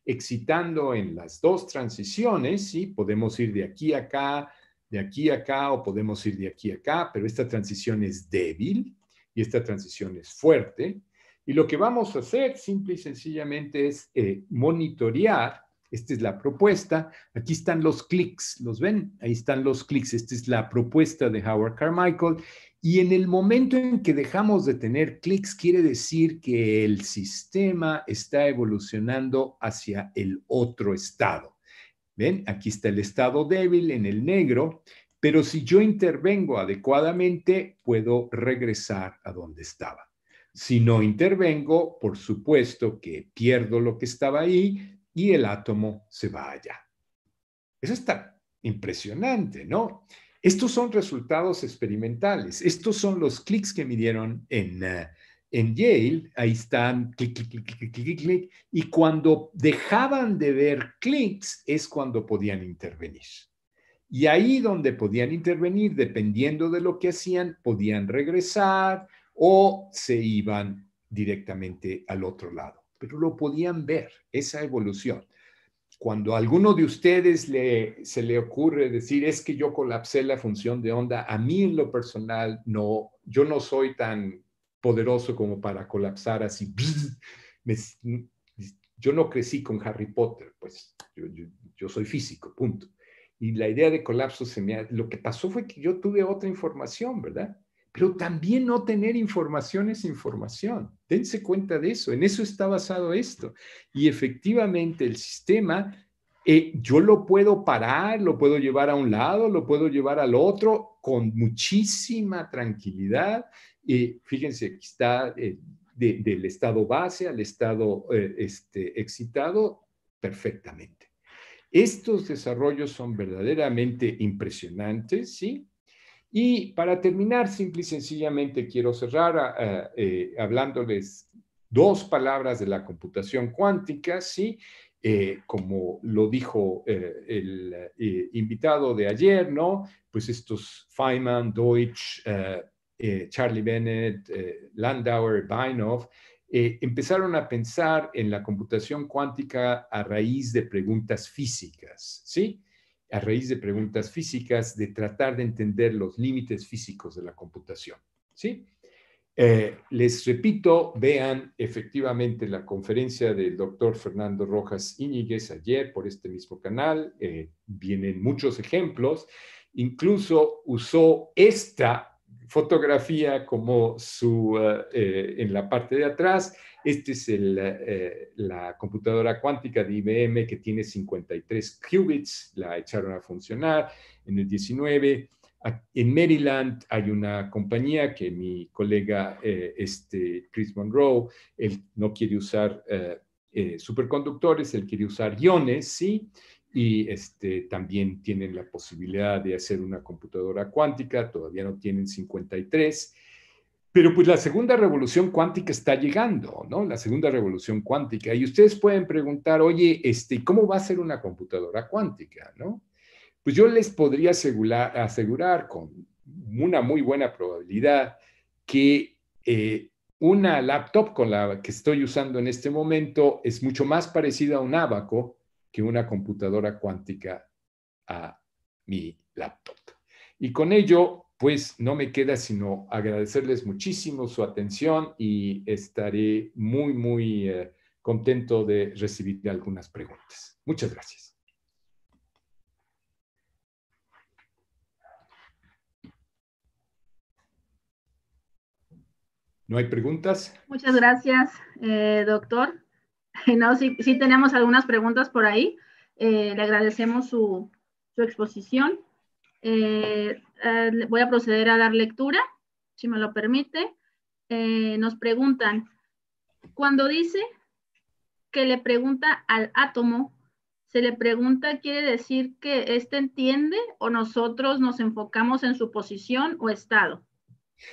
excitando en las dos transiciones, y Podemos ir de aquí a acá, de aquí a acá, o podemos ir de aquí a acá, pero esta transición es débil y esta transición es fuerte. Y lo que vamos a hacer simple y sencillamente es eh, monitorear. Esta es la propuesta. Aquí están los clics, ¿los ven? Ahí están los clics. Esta es la propuesta de Howard Carmichael. Y en el momento en que dejamos de tener clics, quiere decir que el sistema está evolucionando hacia el otro estado. ¿Ven? Aquí está el estado débil en el negro pero si yo intervengo adecuadamente, puedo regresar a donde estaba. Si no intervengo, por supuesto que pierdo lo que estaba ahí y el átomo se va allá. Eso está impresionante, ¿no? Estos son resultados experimentales. Estos son los clics que me dieron en eh, Yale. Ahí están clic, clic, clic, clic, clic, clic. Y cuando dejaban de ver clics es cuando podían intervenir. Y ahí donde podían intervenir, dependiendo de lo que hacían, podían regresar o se iban directamente al otro lado. Pero lo podían ver, esa evolución. Cuando a alguno de ustedes se le ocurre decir, es que yo colapsé la función de onda, a mí en lo personal no, yo no soy tan poderoso como para colapsar así. <laughs> yo no crecí con Harry Potter, pues yo soy físico, punto y la idea de colapso se me... Lo que pasó fue que yo tuve otra información, ¿verdad? Pero también no tener información es información. Dense cuenta de eso. En eso está basado esto. Y efectivamente el sistema, eh, yo lo puedo parar, lo puedo llevar a un lado, lo puedo llevar al otro con muchísima tranquilidad. Y fíjense, aquí está eh, del estado base al estado eh, este, excitado perfectamente. Estos desarrollos son verdaderamente impresionantes, ¿sí? Y para terminar, simple y sencillamente quiero cerrar ah, eh, hablándoles dos palabras de la computación cuántica, ¿sí? Eh, como lo dijo eh, el invitado de ayer, ¿no? Pues estos Feynman, Deutsch, Charlie Bennett, Landauer, Beinhoff, eh, empezaron a pensar en la computación cuántica a raíz de preguntas físicas, ¿sí? A raíz de preguntas físicas, de tratar de entender los límites físicos de la computación, ¿sí? Eh, les repito, vean efectivamente la conferencia del doctor Fernando Rojas Íñiguez ayer por este mismo canal. Eh, vienen muchos ejemplos. Incluso usó esta fotografía como su, eh, eh, en la parte de atrás. Esta es eh, la computadora cuántica de IBM que tiene 53 qubits, la echaron a funcionar en el 19. En Maryland hay una compañía que mi colega este Chris Monroe, él no quiere usar superconductores, él quiere usar iones, ¿sí? y este, también tienen la posibilidad de hacer una computadora cuántica, todavía no tienen 53, pero pues la segunda revolución cuántica está llegando, ¿no? La segunda revolución cuántica. Y ustedes pueden preguntar, oye, este, ¿cómo va a ser una computadora cuántica, ¿no? Pues yo les podría asegurar, con una muy buena probabilidad que eh, una laptop con la que estoy usando en este momento es mucho más parecida a un abaco que una computadora cuántica a mi laptop. Y con ello, pues no me queda sino agradecerles muchísimo su atención y estaré muy, muy eh, contento de recibir algunas preguntas. Muchas gracias. ¿No hay preguntas? Muchas gracias, eh, doctor. <laughs> ¿no? tenemos algunas preguntas por ahí. Eh, le agradecemos su, exposición. Eh, eh, voy a proceder a dar lectura, si me lo permite. nos preguntan, cuando dice que le pregunta al átomo, se le pregunta, quiere decir que éste entiende o nosotros nos enfocamos en su posición o estado.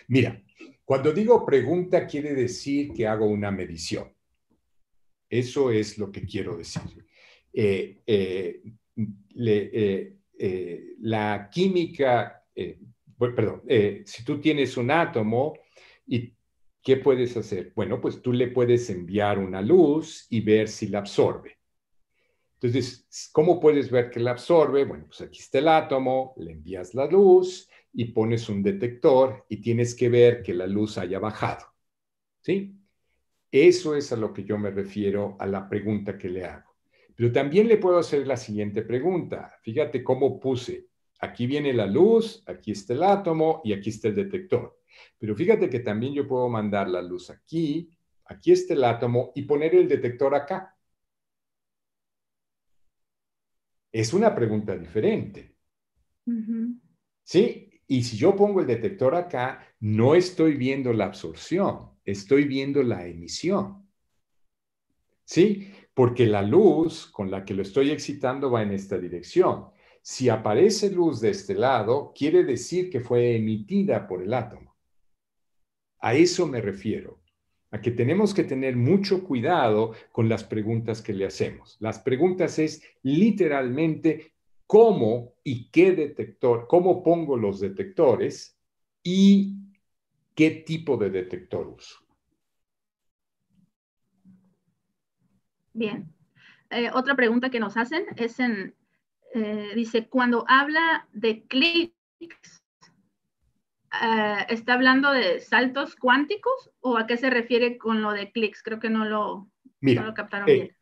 Mira, cuando digo pregunta, quiere decir que hago una medición. Eso es lo que quiero decir. Eh, eh, eh, la química, perdón, si tú tienes un átomo y ¿qué puedes hacer? Bueno, pues tú le puedes enviar una luz y ver si la absorbe. Entonces, ¿cómo puedes ver que la absorbe? Bueno, pues aquí está el átomo, le envías la luz y pones un detector y tienes que ver que la luz haya bajado. ¿Sí? Eso es a lo que yo me refiero a la pregunta que le hago. Pero también le puedo hacer la siguiente pregunta. Fíjate cómo puse. Aquí viene la luz, aquí está el átomo y aquí está el detector. Pero fíjate que también yo puedo mandar la luz aquí, aquí está el átomo y poner el detector acá. Es una pregunta diferente. ¿Sí? Y si yo pongo el detector acá, no estoy viendo la absorción estoy viendo la emisión. ¿Sí? Porque la luz con la que lo estoy excitando va en esta dirección. Si aparece luz de este lado, quiere decir que fue emitida por el átomo. A eso me refiero, a que tenemos que tener mucho cuidado con las preguntas que le hacemos. Las preguntas es literalmente cómo y qué detector, cómo pongo los detectores y ¿Qué tipo de detector uso? Bien. Eh, otra pregunta que nos hacen es en, eh, dice, cuando habla de clics, eh, ¿está hablando de saltos cuánticos o a qué se refiere con lo de clics? Creo que no lo, captaron bien.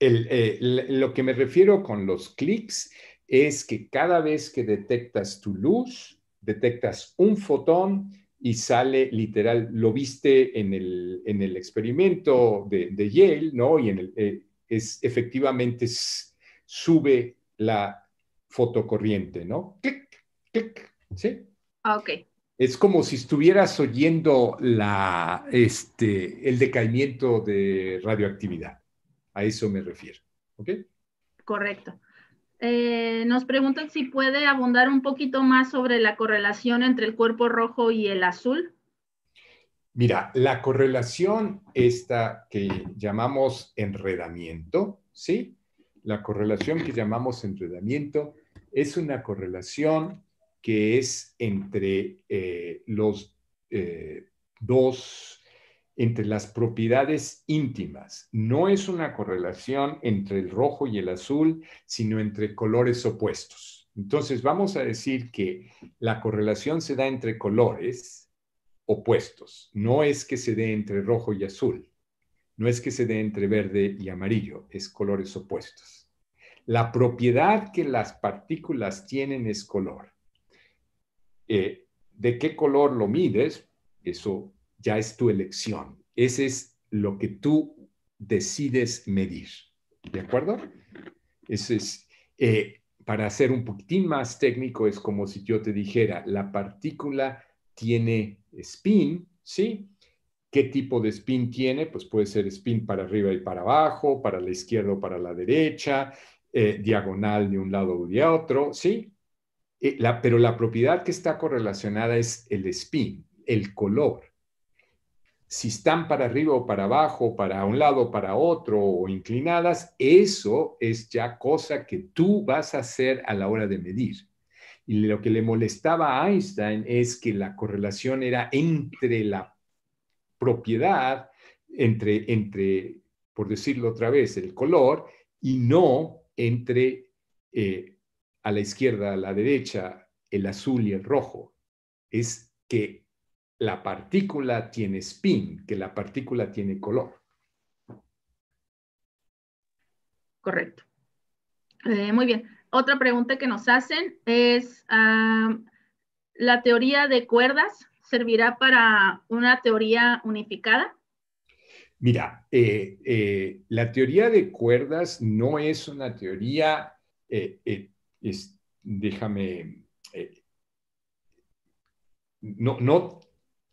lo que me refiero con los clics es que cada vez que detectas tu luz, detectas un fotón, y sale literal, lo viste en el, en el experimento de, Yale, ¿no? Y en el, eh, es, efectivamente sube la fotocorriente, ¿no? Clic, clic, ¿sí? Ah, ok. Es como si estuvieras oyendo la, este, el decaimiento de radioactividad. A eso me refiero, ¿ok? Correcto. Eh, nos preguntan si puede abundar un poquito más sobre la correlación entre el cuerpo rojo y el azul. Mira, la correlación esta que llamamos enredamiento, ¿sí? La correlación que llamamos enredamiento es una correlación que es entre eh, los eh, dos entre las propiedades íntimas. No es una correlación entre el rojo y el azul, sino entre colores opuestos. Entonces vamos a decir que la correlación se da entre colores opuestos. No es que se dé entre rojo y azul. No es que se dé entre verde y amarillo. Es colores opuestos. La propiedad que las partículas tienen es color. Eh, ¿De qué color lo mides? Eso ya es tu elección. Ese es lo que tú decides medir. ¿De acuerdo? ese es, eh, para ser un poquitín más técnico, es como si yo te dijera, la partícula tiene spin, ¿sí? ¿Qué tipo de spin tiene? Pues puede ser spin para arriba y para abajo, para la izquierda o para la derecha, eh, diagonal de un lado o de otro, ¿sí? Eh, la, pero la propiedad que está correlacionada es el spin, el color si están para arriba o para abajo, para un lado o para otro, o inclinadas, eso es ya cosa que tú vas a hacer a la hora de medir. Y lo que le molestaba a Einstein es que la correlación era entre la propiedad, entre, entre por decirlo otra vez, el color, y no entre eh, a la izquierda, a la derecha, el azul y el rojo. Es que la partícula tiene spin, que la partícula tiene color. Correcto. Eh, muy bien. Otra pregunta que nos hacen es, ¿la teoría de cuerdas servirá para una teoría unificada? Mira, eh, eh, la teoría de cuerdas no es una teoría, déjame, no, no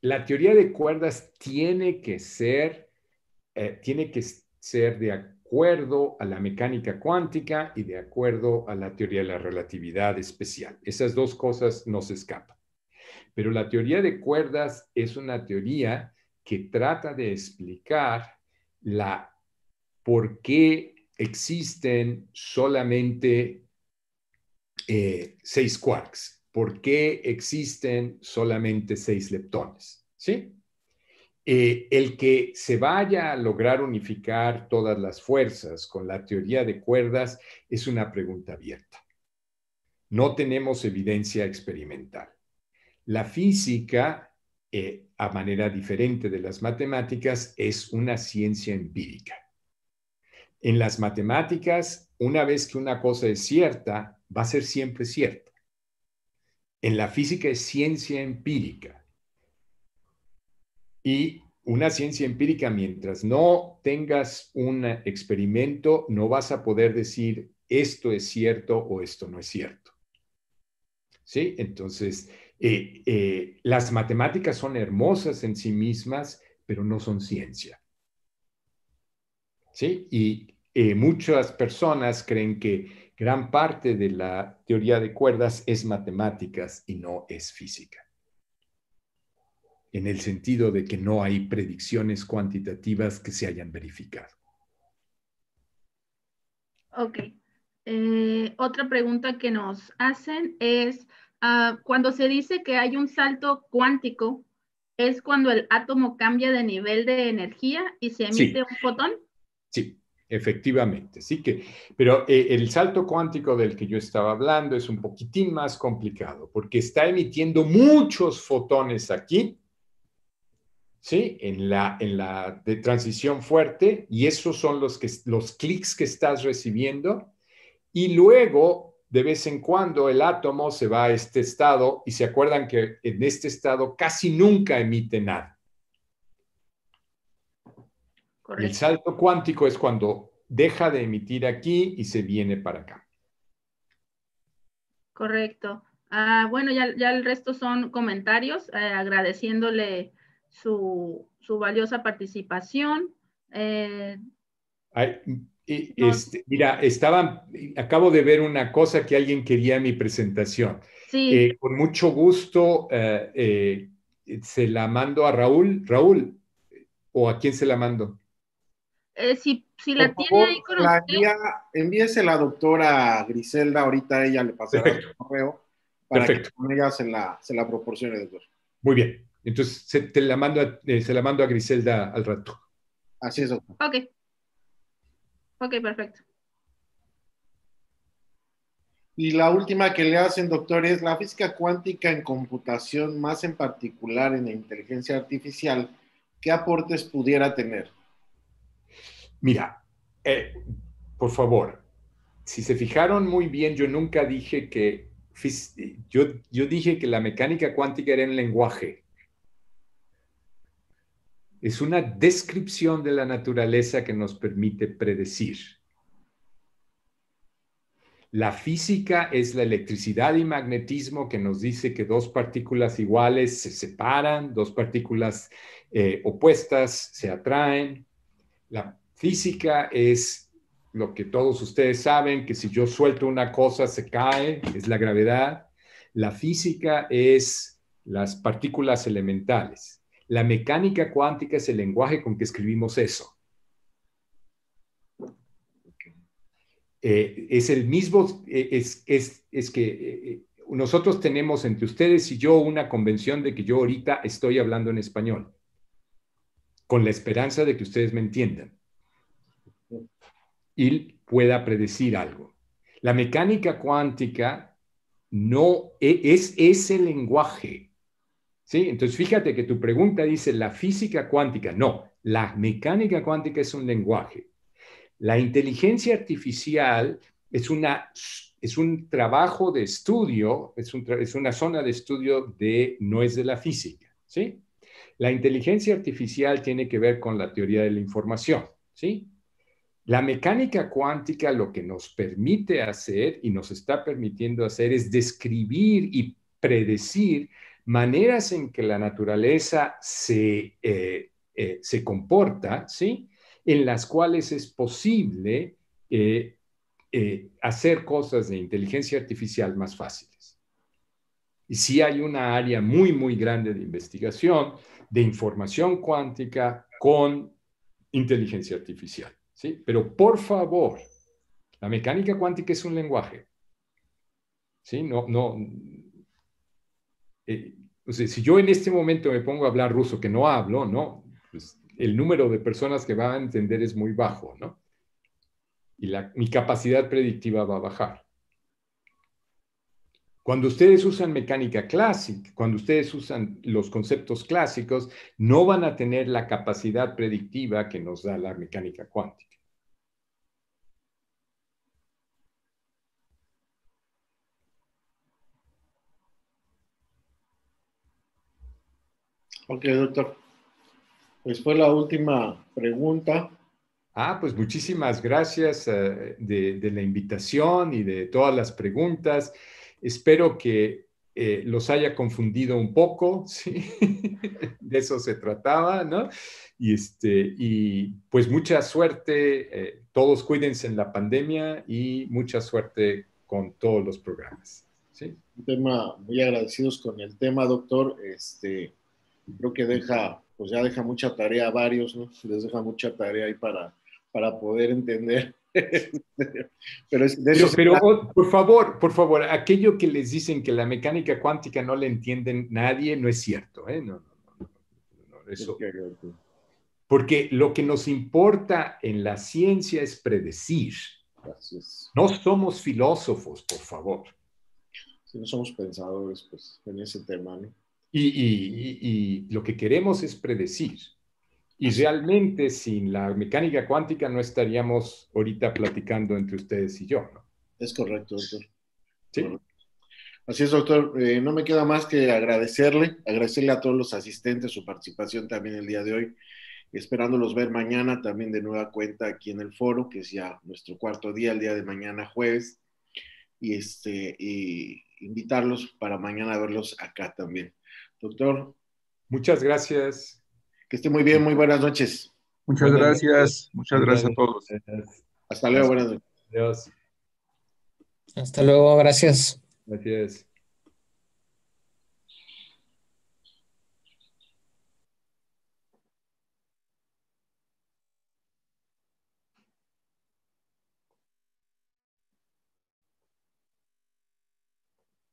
la teoría de cuerdas tiene que ser, eh, tiene que ser de acuerdo a la mecánica cuántica y de acuerdo a la teoría de la relatividad especial. Esas dos cosas no se escapan. Pero la teoría de cuerdas es una teoría que trata de explicar la por qué existen solamente eh, seis quarks por qué existen solamente seis leptones, ¿sí? Eh, el que se vaya a lograr unificar todas las fuerzas con la teoría de cuerdas es una pregunta abierta. No tenemos evidencia experimental. La física, eh, a manera diferente de las matemáticas, es una ciencia empírica. En las matemáticas, una vez que una cosa es cierta, va a ser siempre cierta en la física es ciencia empírica. Y una ciencia empírica, mientras no tengas un experimento, no vas a poder decir esto es cierto o esto no es cierto. Entonces, eh, eh, las matemáticas son hermosas en sí mismas, pero no son ciencia. Y eh, muchas personas creen que gran parte de la teoría de cuerdas es matemáticas y no es física. En el sentido de que no hay predicciones cuantitativas que se hayan verificado. Ok. Eh, otra pregunta que nos hacen es, ah, cuando se dice que hay un salto cuántico, ¿es cuando el átomo cambia de nivel de energía y se emite un fotón? Sí, Efectivamente, sí que, pero eh, el salto cuántico del que yo estaba hablando es un poquitín más complicado porque está emitiendo muchos fotones aquí, ¿sí? En la, en la de transición fuerte y esos son los, que, los clics que estás recibiendo y luego de vez en cuando el átomo se va a este estado y se acuerdan que en este estado casi nunca emite nada. El salto cuántico es cuando deja de emitir aquí y se viene para acá. Correcto. Ah, bueno, ya, el resto son comentarios, eh, agradeciéndole su, valiosa participación. Eh, mm, este, mira, estaba, acabo de ver una cosa que alguien quería en mi presentación. Eh, con mucho gusto se la mando a Raúl. Raúl, ¿o a quién se la mando? Eh, si, la tiene ahí la envíesela doctora Griselda, ahorita ella le pasará el correo para que con ella se la, proporcione, doctor. Muy bien, entonces se, la mando a, eh, se la mando a Griselda al rato. Así es, doctor. Ok. Ok, perfecto. Y la última que le hacen, doctor, es la física cuántica en computación, más en particular en la inteligencia artificial, ¿qué aportes pudiera tener? Mira, eh, por favor, si se fijaron muy bien, yo nunca dije que, yo, dije que la mecánica cuántica era un lenguaje. Es una descripción de la naturaleza que nos permite predecir. La física es la electricidad y magnetismo que nos dice que dos partículas iguales se separan, dos partículas eh, opuestas se atraen. La Física es lo que todos ustedes saben, que si yo suelto una cosa se cae, es la gravedad. La física es las partículas elementales. La mecánica cuántica es el lenguaje con que escribimos eso. Eh, es el mismo, eh, es, es que eh, nosotros tenemos entre ustedes y yo una convención de que yo ahorita estoy hablando en español, con la esperanza de que ustedes me entiendan y pueda predecir algo. La mecánica cuántica no e, es ese lenguaje. ¿sí? Entonces, fíjate que tu pregunta dice la física cuántica. No, la mecánica cuántica es un lenguaje. La inteligencia artificial es, una, es un trabajo de estudio, es, es una zona de estudio de, no es de la física. ¿sí? La inteligencia artificial tiene que ver con la teoría de la información. ¿sí? La mecánica cuántica lo que nos permite hacer y nos está permitiendo hacer es describir y predecir maneras en que la naturaleza se, eh, eh, comporta, ¿sí? En las cuales es posible eh, hacer cosas de inteligencia artificial más fáciles. Y sí hay una área muy, muy grande de investigación de información cuántica con inteligencia artificial. ¿sí? Pero por favor, la mecánica cuántica es un lenguaje. ¿sí? No, no, eh, si yo en este momento me pongo a hablar ruso, que no hablo, ¿no? Pues, el número de personas que va a entender es muy bajo, ¿no? Y la, mi capacidad predictiva va a bajar. Cuando ustedes usan mecánica clásica, cuando ustedes usan los conceptos clásicos, no van a tener la capacidad predictiva que nos da la mecánica cuántica. Ok, doctor. Pues fue la última pregunta. Ah, pues muchísimas gracias eh, de la invitación y de todas las preguntas. Espero que eh, los haya confundido un poco, <laughs> de eso se trataba, ¿no? Y, este, y pues mucha suerte, eh, todos cuídense en la pandemia y mucha suerte con todos los programas. Un tema muy agradecidos con el tema, doctor. Este, creo que deja, pues ya deja mucha tarea a varios, ¿no? Les deja mucha tarea ahí para, para poder entender <laughs> pero, oh, por favor, por favor, aquello que les dicen que la mecánica cuántica no la entienden nadie, no es cierto. ¿eh? No, no, no, eso. Porque lo que nos importa en la ciencia es predecir. No somos filósofos, por favor. Si no somos pensadores, pues en ese tema, y, y lo que queremos es predecir. Y realmente sin la mecánica cuántica no estaríamos ahorita platicando entre ustedes y yo, Es correcto, doctor. Sí. Así es, doctor. Eh, no me queda más que agradecerle, agradecerle a todos los asistentes su participación también el día de hoy, esperándolos ver mañana también de nueva cuenta aquí en el foro, que es ya nuestro cuarto día, el día de mañana jueves, y este y invitarlos para mañana a verlos acá también. Doctor. Muchas gracias. Que esté muy bien, muy buenas noches. Muchas gracias, muchas gracias a todos. Hasta luego, buenas noches. Adiós. Hasta luego, gracias. Gracias.